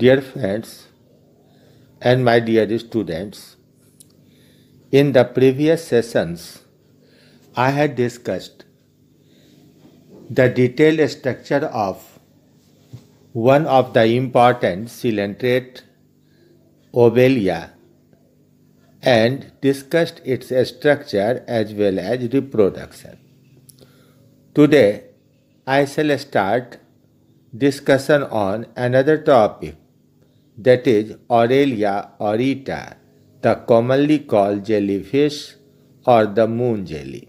Dear friends and my dear students, in the previous sessions, I had discussed the detailed structure of one of the important ciliate obelia and discussed its structure as well as reproduction. Today, I shall start discussion on another topic that is Aurelia aurita, the commonly called jellyfish or the moon jelly.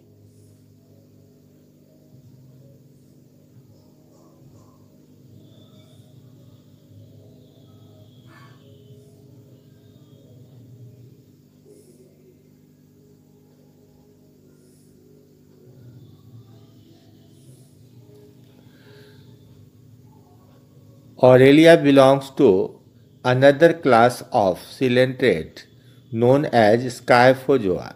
Aurelia belongs to another class of ciliate known as Scyphozoa.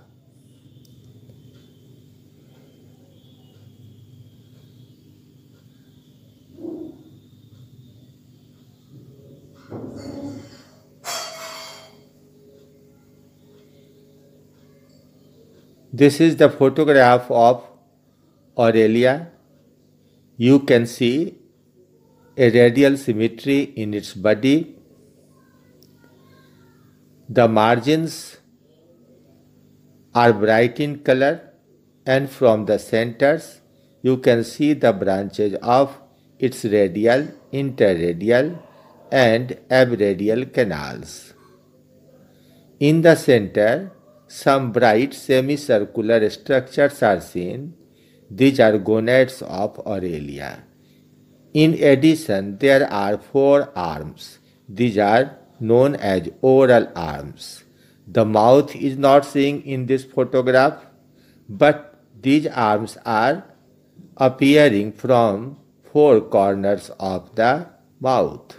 This is the photograph of Aurelia. You can see a radial symmetry in its body the margins are bright in color and from the centers you can see the branches of its radial, interradial and abradial canals. In the center, some bright semicircular structures are seen. These are gonads of Aurelia. In addition, there are four arms. These are known as oral arms. The mouth is not seen in this photograph, but these arms are appearing from four corners of the mouth.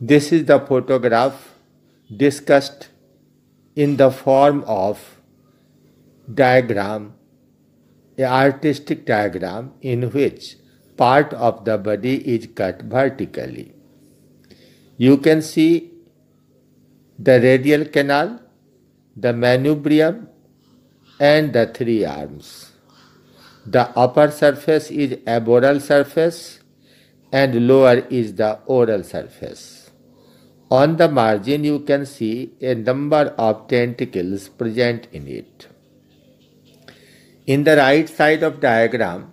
This is the photograph discussed in the form of diagram, a artistic diagram in which part of the body is cut vertically. You can see the radial canal, the manubrium and the three arms. The upper surface is aboral surface and lower is the oral surface. On the margin you can see a number of tentacles present in it. In the right side of diagram,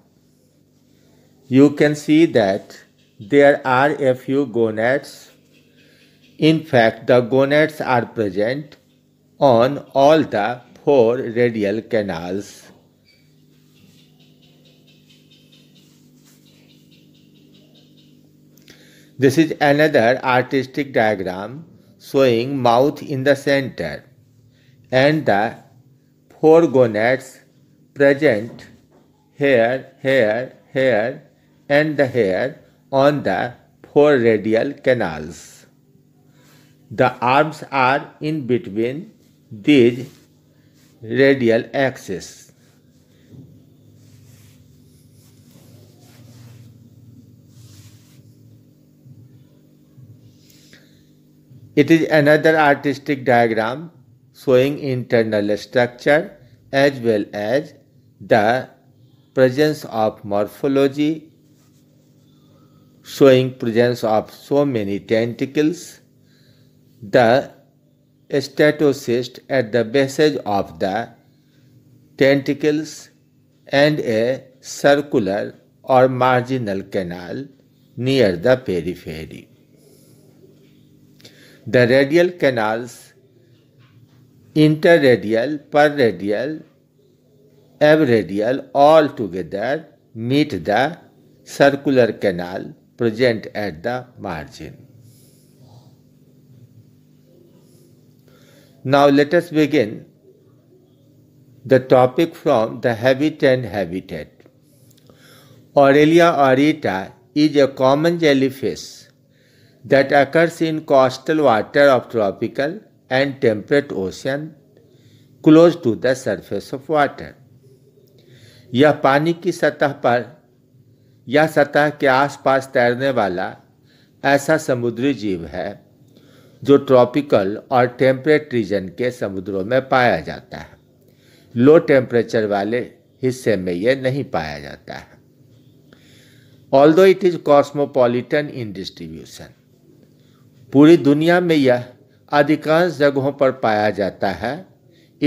you can see that there are a few gonads in fact, the gonads are present on all the four radial canals. This is another artistic diagram showing mouth in the center and the four gonads present here, here, here and the hair on the four radial canals. The arms are in between these radial axis. It is another artistic diagram showing internal structure as well as the presence of morphology showing presence of so many tentacles the statocyst at the basis of the tentacles and a circular or marginal canal near the periphery. The radial canals interradial, perradial, abradial all together meet the circular canal present at the margin. Now let us begin the topic from the habit and habitat. Aurelia aurita is a common jellyfish that occurs in coastal water of tropical and temperate ocean close to the surface of water. यह पानी की सतह पर या सतह के आसपास तैरने वाला ऐसा समुद्री जीव है जो ट्रॉपिकल और टेम्परेट रीजन के समुद्रों में पाया जाता है लो टेम्परेचर वाले हिस्से में यह नहीं पाया जाता है although it is cosmopolitan in distribution पूरी दुनिया में यह अधिकांश जगहों पर पाया जाता है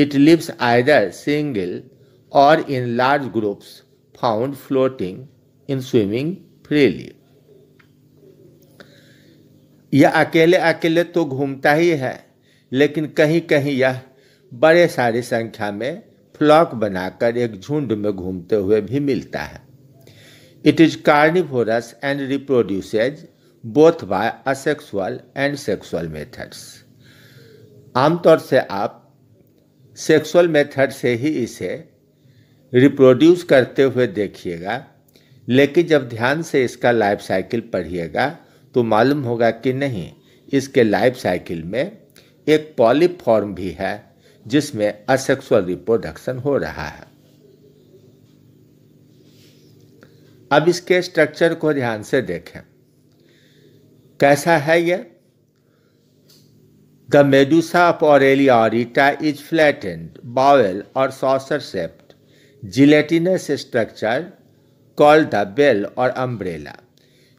इट लिव्स आइदर सिंगल और in large groups found floating in swimming freely यह अकेले अकेले तो घूमता ही है लेकिन कहीं कहीं यह बड़े सारी संख्या में फ्लॉक बनाकर एक झुंड में घूमते हुए भी मिलता है it is carnivorous and reproduces both by asexual and sexual methods आमतौर से आप सेक्सुअल मेथड से ही इसे रिप्रोड्यूस करते हुए देखिएगा लेकिन जब ध्यान से इसका लाइफ साइकिल पढ़िएगा तो मालूम होगा कि नहीं इसके लाइफ साइकिल में एक पॉलिप फॉर्म भी है जिसमें असेक्सुअल रिप्रोडक्शन हो रहा है अब इसके स्ट्रक्चर को ध्यान से देखें कैसा है यह the medusa of Aurelia aurita is flattened bowl और saucer shaped gelatinous structure called the bell और अम्ब्रेला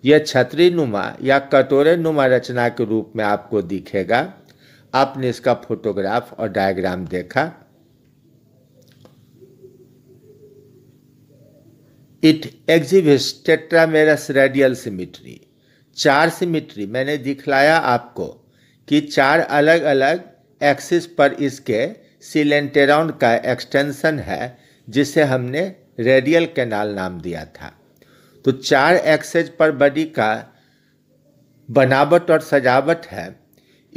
यह छतरी नुमा या कटोरे नुमा रचना के रूप में आपको दिखेगा आपने इसका फोटोग्राफ और डायग्राम देखा it exhibits tetramerous radial symmetry चार सिमिट्री मैंने दिखलाया आपको कि चार अलग अलग एक्सिस पर इसके सिलेंटेरॉन का एक्सटेंशन है जिसे हमने रेडियल कैनाल नाम दिया था तो चार एक्सेज पर बडी का बनावट और सजावट है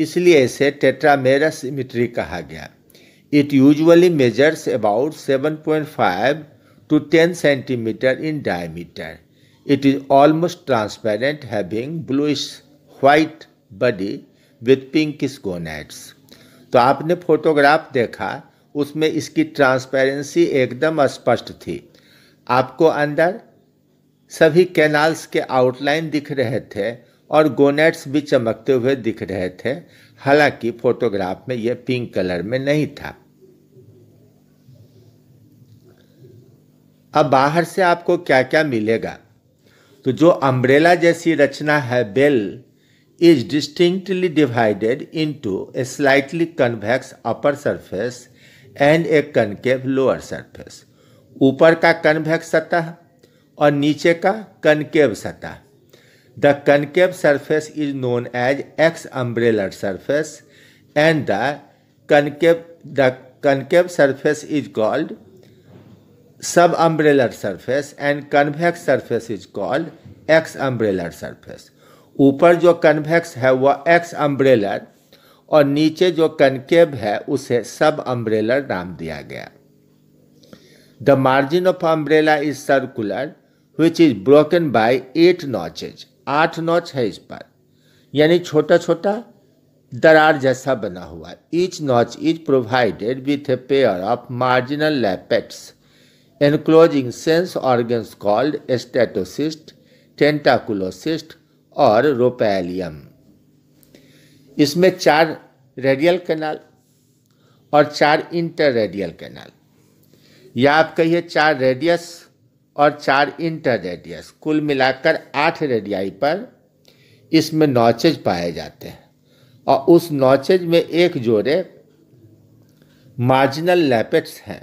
इसलिए इसे टेट्रामेरा सिमिट्री कहा गया it usually measures about 7.5 to 10 centimetre in diameter it is almost transparent having bluish white body with pink gonads तो आपने फोटोग्राफ देखा उसमें इसकी ट्रांसपेरेंसी एकदम स्पष्ट थी आपको अंदर सभी कैनाल्स के आउटलाइन दिख रहे थे और गोनेट्स भी चमकते हुए दिख रहे थे हालांकि फोटोग्राफ में यह पिंक कलर में नहीं था अब बाहर से आपको क्या क्या मिलेगा तो जो अम्ब्रेला जैसी रचना है bell is distinctly divided into a slightly convex upper surface and a concave lower surface ऊपर का कन्वेक्स सतह और नीचे का कनकेव सतह the concave surface is known as exumbrellar surface and the concave the concave surface is called subumbrellar surface and convex surface is called exumbrellar surface ऊपर जो convex है वह x अम्ब्रेलर और नीचे जो concave है उसे सब अम्ब्रेलर नाम दिया गया the margin of umbrella is circular which is broken by eight notches आठ नॉच है इस पर यानी छोटा छोटा दरार जैसा बना हुआ each notch is provided with a pair of marginal lappets enclosing sense organs called statocyst tentaculocyst और रोपैलियम इसमें चार रेडियल कैनाल और चार इंटर रेडियल कैनाल या आप कहिए चार रेडियस और चार इंटर रेडियस कुल मिलाकर आठ रेडियाई पर इसमें नॉचेज पाए जाते हैं और उस नॉचेज में एक जोड़े मार्जिनल लैपेट्स हैं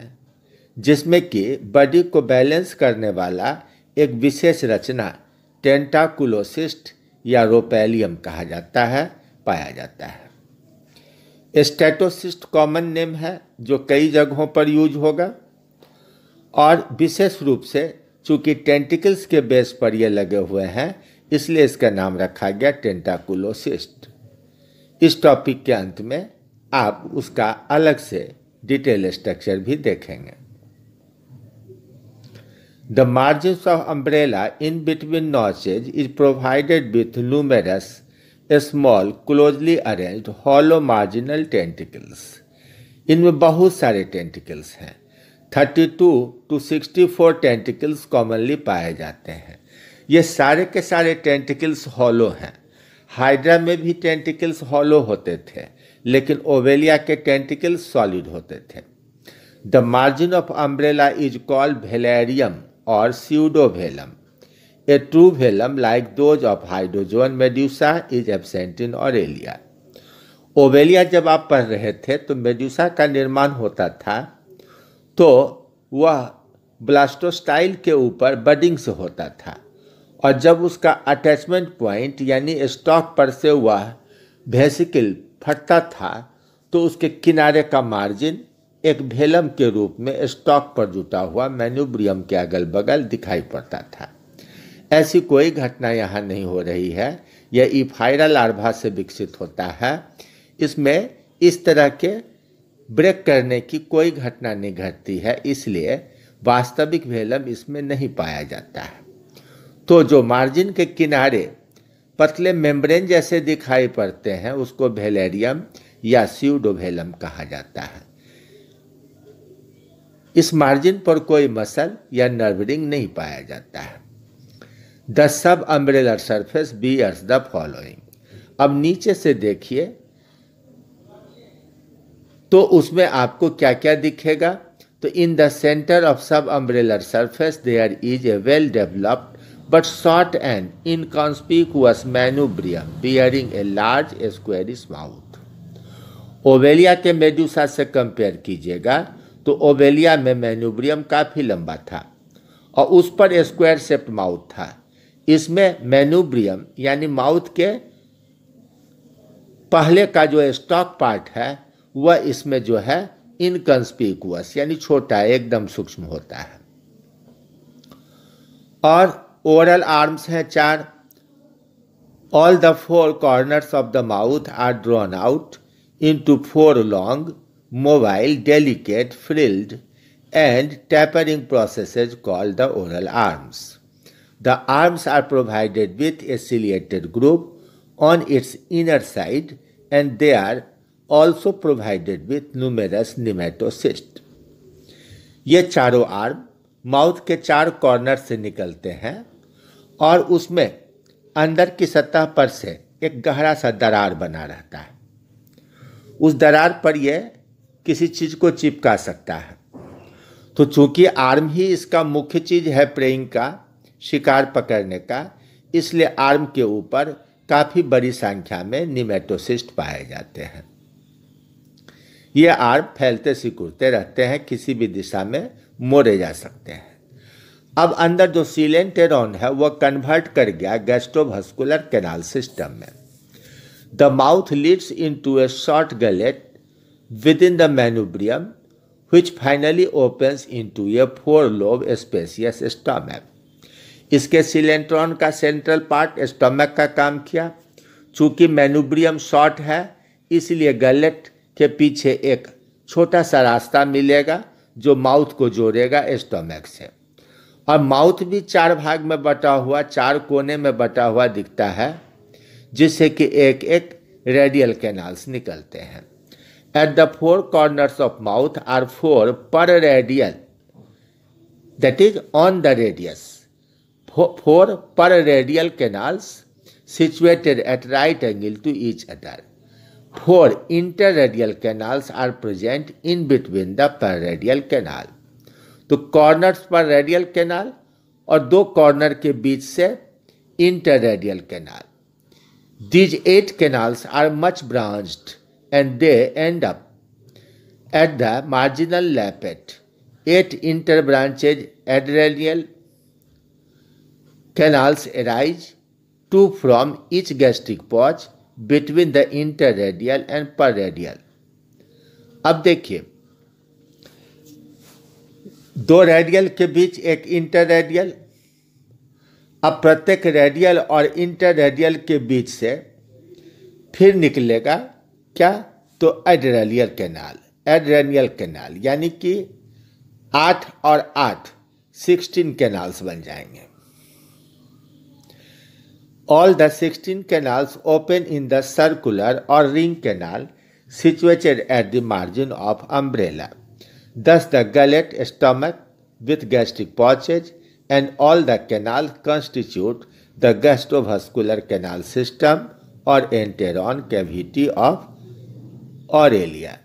जिसमें कि बॉडी को बैलेंस करने वाला एक विशेष रचना टेंटाकुलोसिस्ट या रोपेलियम कहा जाता है पाया जाता है स्टेटोसिस्ट कॉमन नेम है जो कई जगहों पर यूज होगा और विशेष रूप से चूंकि टेंटिकल्स के बेस पर यह लगे हुए हैं इसलिए इसका नाम रखा गया टेंटाकुलोसिस्ट इस टॉपिक के अंत में आप उसका अलग से डिटेल स्ट्रक्चर भी देखेंगे the margin of umbrella in between notches is provided with numerous small closely arrange hollow marginal tentacles इनमें बहुत सारे टेंटिकल्स हैं thirty two to sixty four tentacles commonly पाए जाते हैं ये सारे के सारे टेंटिकल्स हॉलो हैं हाइड्रा में भी टेंटिकल्स हॉलो होते थे लेकिन ओवेलिया के टेंटिकल्स सॉलिड होते थे the margin of umbrella is called velarium और pseudovelum a true velum like those of hydrozoan medusa is absent in एलिया ओवेलिया जब आप पढ़ रहे थे तो मेड्यूसा का निर्माण होता था तो वह ब्लास्टोस्टाइल के ऊपर बडिंग्स होता था और जब उसका अटैचमेंट पॉइंट यानी स्टॉक पर से वह भेसिकल फटता था तो उसके किनारे का मार्जिन एक भेलम के रूप में स्टॉक पर जुटा हुआ मैन्यूब्रियम के अगल बगल दिखाई पड़ता था ऐसी कोई घटना यहाँ नहीं हो रही है यह इफायरा आरभा से विकसित होता है इसमें इस तरह के ब्रेक करने की कोई घटना नहीं घटती है इसलिए वास्तविक वेलम इसमें नहीं पाया जाता है तो जो मार्जिन के किनारे पतले मेम्ब्रेन जैसे दिखाई पड़ते हैं उसको वेलेरियम या सीडोवेलम कहा जाता है इस मार्जिन पर कोई मसल या नर्वरिंग नहीं पाया जाता है the subumbrellar surface bears the following अब नीचे से देखिए तो उसमें आपको क्या क्या दिखेगा तो इन the centre of subumbrellar surface there is a well developed but short and inconspicuous bearing a large large is mouth Aurelia के मेडूसा से कंपेयर कीजिएगा तो ओवेलिया में मैनुब्रियम काफ़ी लंबा था और उस पर स्क्वायर सेप्ट माउथ था इसमें मैनुब्रियम यानी माउथ के पहले का जो स्टॉक पार्ट है वह इसमें जो है इनकन्स्पिकुअस यानी छोटा एकदम सूक्ष्म होता है और ओरल आर्म्स हैं चार all the four corners of the mouth are drawn out into four long mobile delicate frilled and tapering process called the oral arms the arms are provided with a ciliated groove on its inner side and they are also provided with numerous nematocyst. ये चारों arm mouth के चार corner से निकलते हैं और उसमें अंदर की सतह पर से एक गहरा सा दरार बना रहता है उस दरार पर यह किसी चीज़ को चिपका सकता है तो चूंकि आर्म ही इसका मुख्य चीज़ है प्रेइंग का शिकार पकड़ने का इसलिए आर्म के ऊपर काफ़ी बड़ी संख्या में निमेटोसिस्ट पाए जाते हैं ये आर्म फैलते सिकुड़ते रहते हैं किसी भी दिशा में मोड़े जा सकते हैं अब अंदर जो सीलेंटेरॉन है वह कन्वर्ट कर गया गैस्ट्रोभस्कुलर कैनाल सिस्टम में the mouth leads into a short gullet within the manubrium finally opens into a four lobed spacious stomach इसके सिलेंट्रॉन का सेंट्रल पार्ट स्टमक का काम किया चूंकि मैनुब्रियम शॉर्ट है इसलिए गलेट के पीछे एक छोटा सा रास्ता मिलेगा जो माउथ को जोड़ेगा स्टोमैक से और माउथ भी चार भाग में बटा हुआ चार कोने में बटा हुआ दिखता है जिससे कि एक एक रेडियल कैनाल्स निकलते हैं at the four corners of mouth are four perradial that is on the radius four perradial canals situated at right angle to each other four Four interradial canals are present in between the paradial canal तो corner पर radial canal और दो corner के बीच से interradial canal these eight canals are much branch and they end up at the marginal lappet eight inter branches eight radial canals arise two from each gastric pouch between the interradial and perradial अब देखिए दो radial के बीच एक inter radial अब प्रत्येक radial और inter radial के बीच से फिर निकलेगा क्या तो एडरेलियल कैनाल एडरेनियल कैनाल यानी कि आठ और आठ सिक्सटीन कैनाल्स बन जाएंगे All the 16 canals open in the circular or ring canal situated at the margin of umbrella. Thus the gullet, stomach with gastric passage and all the canals constitute the gastrovascular canal system or enteron cavity of aurelia.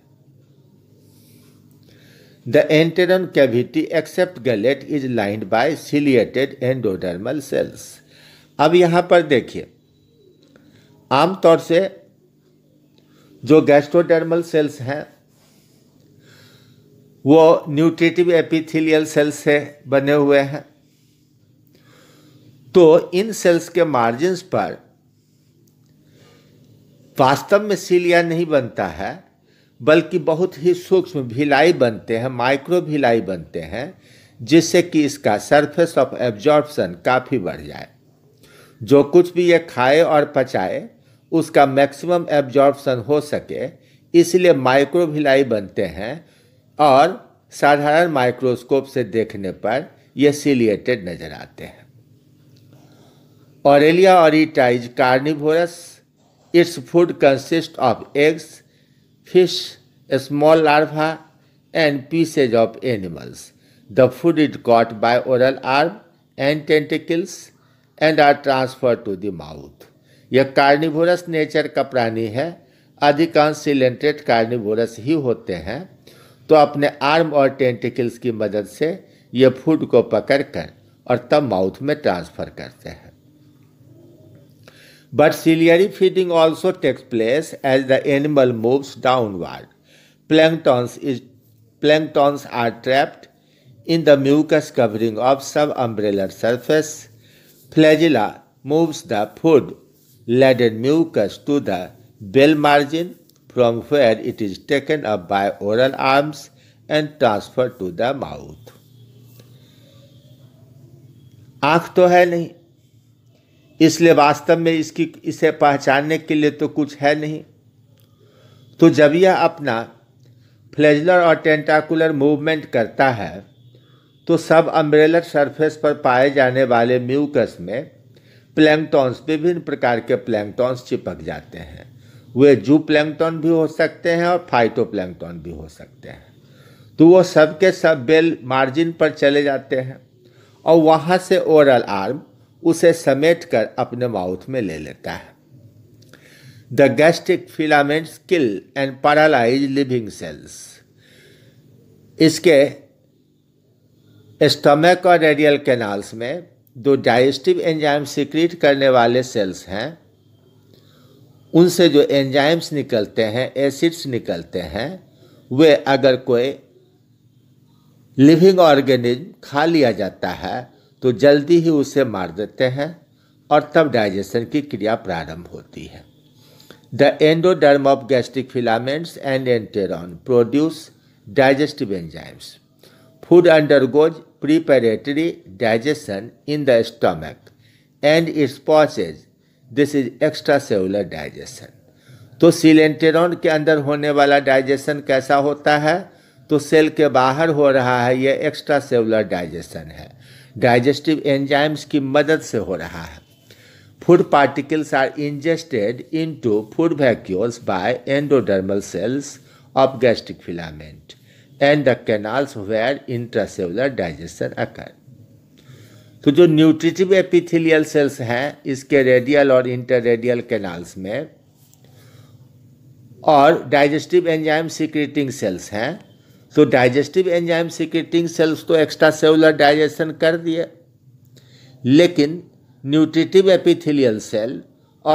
The enteron cavity except gullet is lined by ciliated endodermal cells. अब यहाँ पर देखिए आमतौर से जो gastrodermal sales हैं वो nutritive epithelial cells से बने हुए हैं तो इन सेल्स के मार्जिन्स पर वास्तव में सीलिया नहीं बनता है बल्कि बहुत ही सूक्ष्म भिलाई बनते हैं माइक्रो भिलाई बनते हैं जिससे कि इसका सरफेस ऑफ एब्जॉर्प्शन काफ़ी बढ़ जाए जो कुछ भी ये खाए और पचाए उसका मैक्सिमम एब्जॉर्बसन हो सके इसलिए माइक्रोभिलाई बनते हैं और साधारण माइक्रोस्कोप से देखने पर यह सिलिएटेड नजर आते हैं Aurelia aurita is carnivorous its food consist of eggs fish small larva and pieces of animals the food it got by oral arm and tentacles and are transfer to the mouth यह carnivorous nature का प्राणी है अधिकांश coelenterate carnivorous ही होते हैं तो अपने arm और टेंटिकल्स की मदद से यह फूड को पकड़कर और तब माउथ में ट्रांसफर करते हैं but ciliary feeding also takes place as the animal moves downward planktons is planktons are trapped in the mucus covering of subumbrellar surface flagella moves the food laden mucus to the bell margin from where it is taken up by oral arms and transferred to the mouth. आँख तो है नहीं इसलिए वास्तव में इसकी इसे पहचानने के लिए तो कुछ है नहीं तो जब यह अपना फ्लेजलर और टेंटाकुलर मूवमेंट करता है तो सब अम्ब्रेलर सरफेस पर पाए जाने वाले म्यूकस में प्लैंगटॉन्स विभिन्न प्रकार के प्लैंगटॉन्स चिपक जाते हैं वे जू प्लैंगटॉन भी हो सकते हैं और फाइटो प्लैंगटॉन भी हो सकते हैं तो वो सब के सब बेल मार्जिन पर चले जाते हैं और वहाँ से ओरल आर्म उसे समेट कर अपने माउथ में ले लेता है the gastric filaments kill and paralyse living cells इसके स्टमक और रेडियल कैनाल्स में जो डाइजेस्टिव एंजाइम सिक्रीट करने वाले सेल्स हैं उनसे जो एंजाइम्स निकलते हैं एसिड्स निकलते हैं वे अगर कोई लिविंग ऑर्गेनिज्म खा लिया जाता है तो जल्दी ही उसे मार देते हैं और तब डाइजेशन की क्रिया प्रारंभ होती है the endoderm of gastric filaments and enteron produce digestive enzymes Food undergoes preparatory digestion in the stomach and its passes. This is extracellular digestion. तो सिलेंटेरॉन के अंदर होने वाला डाइजेशन कैसा होता है तो सेल के बाहर हो रहा है यह एक्स्ट्रा सेलुलर डाइजेशन है डाइजेस्टिव एंजाइम्स की मदद से हो रहा है food particles are ingested into food vacuoles by endodermal cells of gastric filament. And the canals where intracellular digestion occur तो जो न्यूट्रिटिव एपिथेलियल सेल्स हैं इसके रेडियल और इंटररेडियल कैनाल्स में और डाइजेस्टिव एंजाइम सिक्रेटिंग सेल्स हैं तो डाइजेस्टिव एंजाइम सिक्रेटिंग सेल्स तो एक्स्ट्रा सेलुलर डाइजेशन कर दिए लेकिन न्यूट्रिटिव एपिथेलियल सेल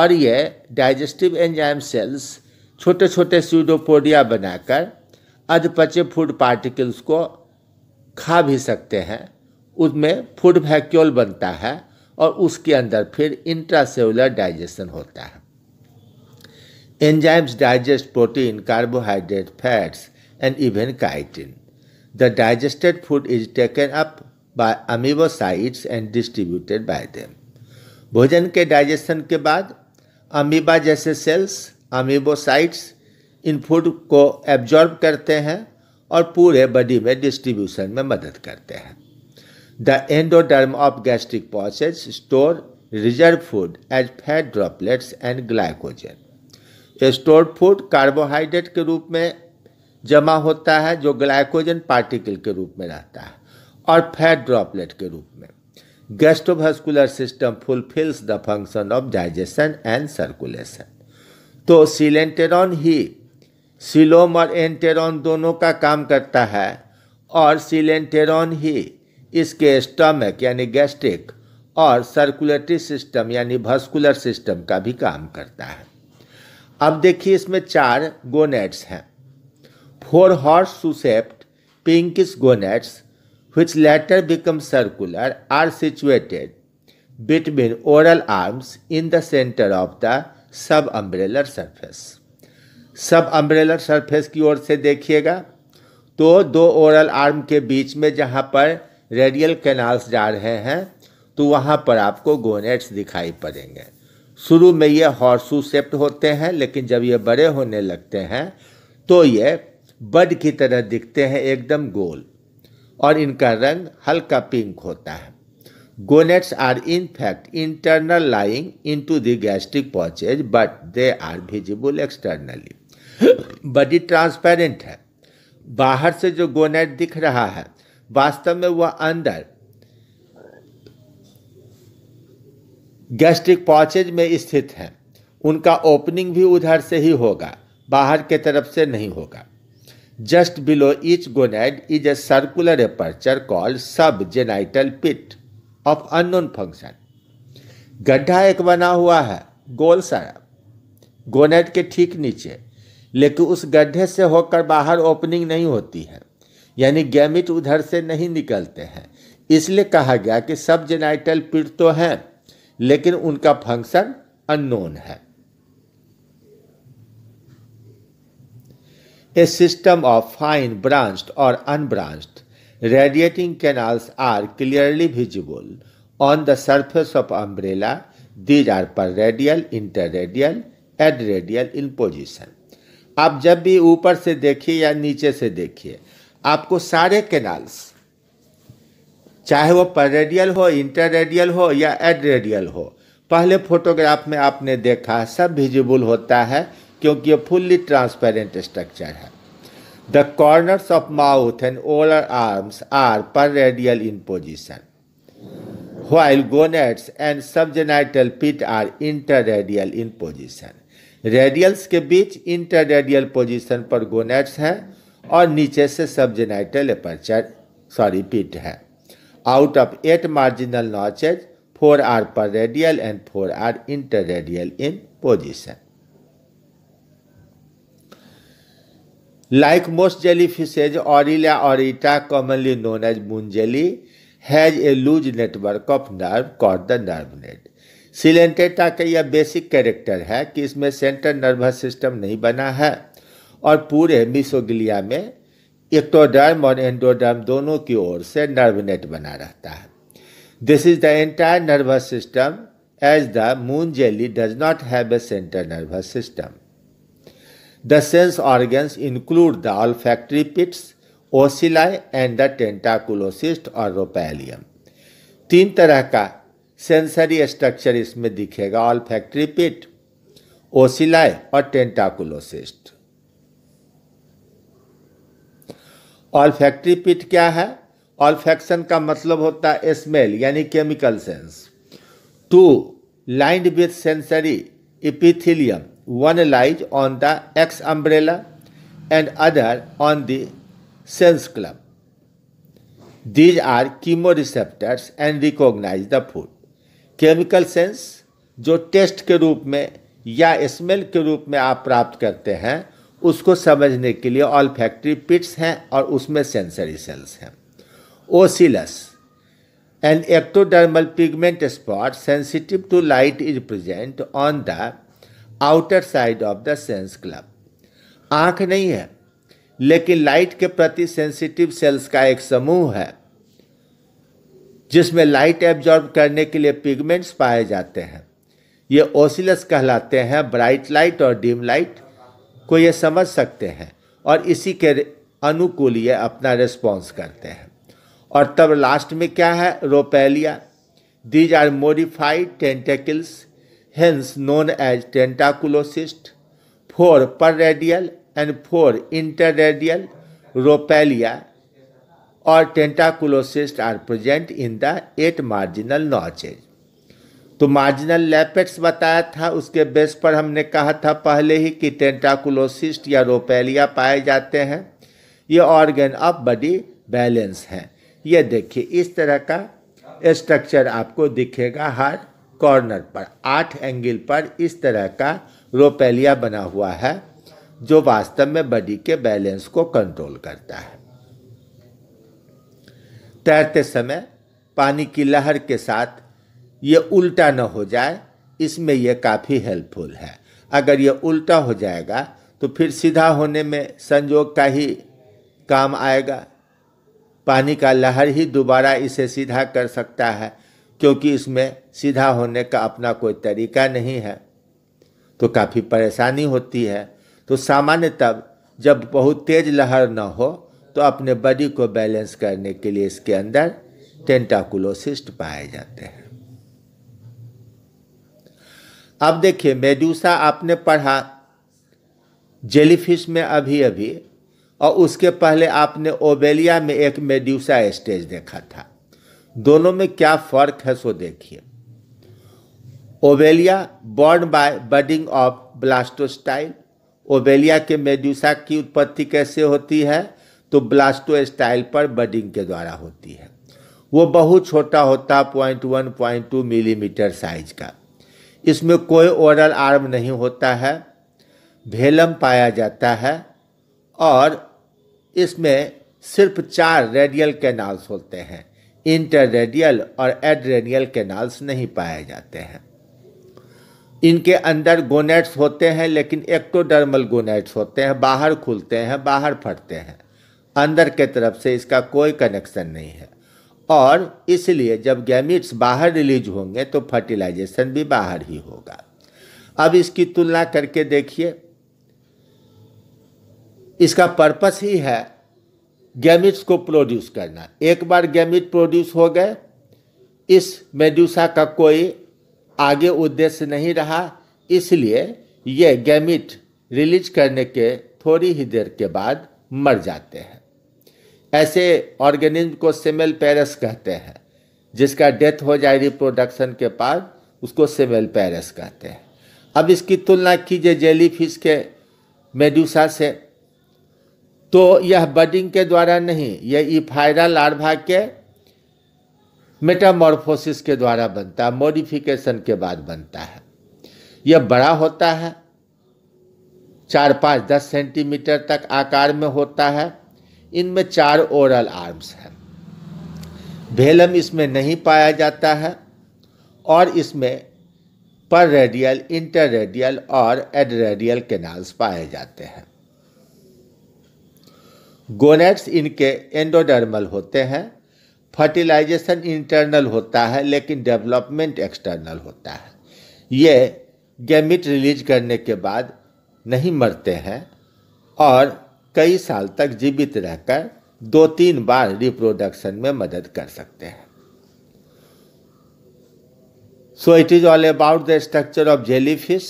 और ये डाइजेस्टिव एंजाइम सेल्स छोटे छोटे स्यूडोपोडिया बनाकर अधपचे फूड पार्टिकल्स को खा भी सकते हैं उसमें फूड वैक्यूल बनता है और उसके अंदर फिर इंट्रासेलुलर डाइजेशन होता है enzymes digest protein carbohydrate fats and even chitin the digested food is taken up by amoebocytes and distributed by them भोजन के डाइजेशन के बाद अमीबा जैसे सेल्स अमीबोसाइट्स इन फूड को एब्जॉर्ब करते हैं और पूरे बॉडी में डिस्ट्रीब्यूशन में मदद करते हैं the endoderm of gastric pouches store reserve food as fat droplets and glycogen store food carbohydrate के रूप में जमा होता है जो ग्लाइकोजन पार्टिकल के रूप में रहता है और फैट ड्रॉपलेट के रूप में gastrovascular system fulfils the function of digestion and circulation तो सिलेंटेरॉन ही सिलोम और एंटेरॉन दोनों का काम करता है और सिलेंटेरॉन ही इसके स्टमक यानी गैस्ट्रिक और सर्कुलेटरी सिस्टम यानी भस्कुलर सिस्टम का भी काम करता है अब देखिए इसमें चार गोनेट्स हैं four horse shoe shaped pinkish gonads later become circular are situated between oral arms in the centre of the subumbrellar surface सब अम्ब्रेलर सरफेस की ओर से देखिएगा तो दो ओरल आर्म के बीच में जहाँ पर रेडियल कैनाल्स जा रहे हैं तो वहाँ पर आपको गोनेट्स दिखाई पड़ेंगे शुरू में ये हॉर्सू सेप्ट होते हैं लेकिन जब ये बड़े होने लगते हैं तो ये बड की तरह दिखते हैं एकदम गोल और इनका रंग हल्का पिंक होता है gonads are in fact internal lying into the gastric pouches but they are visible externally बड़ी ट्रांसपेरेंट है बाहर से जो गोनेट दिख रहा है वास्तव में वह अंदर गैस्ट्रिक पॉचेज में स्थित है उनका ओपनिंग भी उधर से ही होगा बाहर के तरफ से नहीं होगा just below each gonad is a circular aperture called subgenital pit of unknown function गड्ढा एक बना हुआ है गोल सारा गोनेड के ठीक नीचे लेकिन उस गड्ढे से होकर बाहर ओपनिंग नहीं होती है यानी गैमिट उधर से नहीं निकलते हैं इसलिए कहा गया कि सब जेनाइटल पीड़ तो हैं लेकिन उनका फंक्शन अननोन है a system of fine branched और unbranched radiating canals are clearly visible on the surface of umbrella these are perradial interradial adradial in position आप जब भी ऊपर से देखिए या नीचे से देखिए आपको सारे कैनाल्स चाहे वो पररेडियल हो इंटररेडियल हो या एडरेडियल हो पहले फोटोग्राफ में आपने देखा सब विजिबल होता है क्योंकि ये फुल्ली ट्रांसपेरेंट स्ट्रक्चर है the corners of mouth and oral arms are perradial in position while gonads and and pit are interradial in position radials के बीच इंटर रेडियल पोजिशन पर गोनेट्स हैं और नीचे से सब जेनाइटल अपर्चर सॉरी पिट है out of eight marginal notches four are perradial and four are interradial in position like most jelly fishes Aurelia aurita commonly known as moon has a loose network of nerve called the nerve net coelenterata का यह basic character है कि इसमें central nervous system नहीं बना है और पूरे मिसोग्लिया में एक्टोडर्म और एंडोडर्म दोनों की ओर से नर्व नेट बना रहता है this is the entire nervous system as the moon jelly does not have a central nervous system the sense organs include the olfactory pits ocelli and the tentaculocyst और rhopalium तीन तरह का sensory structure इसमें दिखेगा all factory पिट ओसिलाई और टेंटाकुलोसिस्ट all factory पिट क्या है all faction का मतलब होता है स्मेल यानी chemical sense two lined with sensory epithelium one lies on the exumbrella and other on the sense club these are chemoreceptors and recognize the food chemical sense जो taste के रूप में या smell के रूप में आप प्राप्त करते हैं उसको समझने के लिए ऑल फैक्ट्री पिट्स हैं और उसमें सेंसरी सेल्स हैं ocellus and ectodermal pigment spot sensitive to light is present on the outer side of the sense club आँख नहीं है लेकिन लाइट के प्रति सेंसिटिव सेल्स का एक समूह है जिसमें लाइट एब्जॉर्ब करने के लिए पिगमेंट्स पाए जाते हैं ये ओसिलस कहलाते हैं ब्राइट लाइट और डिम लाइट को ये समझ सकते हैं और इसी के अनुकूल ये अपना रिस्पॉन्स करते हैं और तब लास्ट में क्या है rhopalia these are modified tentacles as tentaculocyst four perradial and four interradial rhopalia और tentaculocyst are present in the eight marginal notches तो मार्जिनल लेपेट्स बताया था उसके बेस पर हमने कहा था पहले ही कि टेंटाकुलोसिस्ट या रोपेलिया पाए जाते हैं ये ऑर्गेन ऑफ बॉडी बैलेंस है ये देखिए इस तरह का स्ट्रक्चर आपको दिखेगा हर कॉर्नर पर आठ एंगल पर इस तरह का रोपेलिया बना हुआ है जो वास्तव में बॉडी के बैलेंस को कंट्रोल करता है तैरते समय पानी की लहर के साथ ये उल्टा न हो जाए इसमें यह काफ़ी हेल्पफुल है अगर यह उल्टा हो जाएगा तो फिर सीधा होने में संजोग का ही काम आएगा पानी का लहर ही दोबारा इसे सीधा कर सकता है क्योंकि इसमें सीधा होने का अपना कोई तरीका नहीं है तो काफ़ी परेशानी होती है तो सामान्य तब जब बहुत तेज लहर न हो तो अपने बॉडी को बैलेंस करने के लिए इसके अंदर टेंटाकुलोसिस्ट पाए जाते हैं अब देखिए मेडूसा आपने पढ़ा जेलीफिश में अभी अभी और उसके पहले आपने ओबेलिया में एक मेड्यूसा स्टेज देखा था दोनों में क्या फर्क है सो देखिए Obelia born by budding of blastostyle Obelia के मेड्यूसा की उत्पत्ति कैसे होती है तो ब्लास्टो स्टाइल पर बडिंग के द्वारा होती है वो बहुत छोटा होता है point one point two millimetre size का इसमें कोई ओरल आर्म नहीं होता है भेलम पाया जाता है और इसमें सिर्फ चार रेडियल कैनाल्स होते हैं इंटर रेडियल और एड रेडियल कैनाल्स नहीं पाए जाते हैं इनके अंदर गोनेट्स होते हैं लेकिन एक्टोडर्मल गोनेट्स होते हैं बाहर खुलते हैं बाहर फटते हैं अंदर के तरफ से इसका कोई कनेक्शन नहीं है और इसलिए जब गैमिट्स बाहर रिलीज होंगे तो फर्टिलाइजेशन भी बाहर ही होगा अब इसकी तुलना करके देखिए इसका पर्पस ही है गैमिट्स को प्रोड्यूस करना एक बार गैमिट प्रोड्यूस हो गए इस मेड्यूसा का कोई आगे उद्देश्य नहीं रहा इसलिए यह गैमिट रिलीज करने के थोड़ी ही देर के बाद मर जाते हैं ऐसे ऑर्गेनिज्म को सेमेल पैरस कहते हैं जिसका डेथ हो जाए रिप्रोडक्शन के बाद उसको सेमेल पैरस कहते हैं अब इसकी तुलना कीजिए जेली फिश के मेडूसा से तो यह बडिंग के द्वारा नहीं यह इफायरा लार्वा के मेटामॉर्फोसिस के द्वारा बनता है मॉडिफिकेशन के बाद बनता है यह बड़ा होता है चार पाँच दस सेंटीमीटर तक आकार में होता है इनमें चार ओरल आर्म्स हैं भेलम इसमें नहीं पाया जाता है और इसमें पर रेडियल इंटर रेडियल और एड रेडियल केनाल्स पाए जाते हैं गोनेट्स इनके एंडोडर्मल होते हैं फर्टिलाइजेशन इंटरनल होता है लेकिन डेवलपमेंट एक्सटर्नल होता है ये गैमिट रिलीज करने के बाद नहीं मरते हैं और कई साल तक जीवित रहकर दो तीन बार रिप्रोडक्शन में मदद कर सकते हैं so it is all about the structure of jelly fish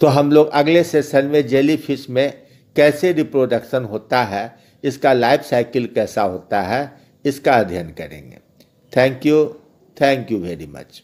तो हम लोग अगले सेशन में जेली फिश में कैसे रिप्रोडक्शन होता है इसका लाइफ साइकिल कैसा होता है इसका अध्ययन करेंगे thank you thank you very much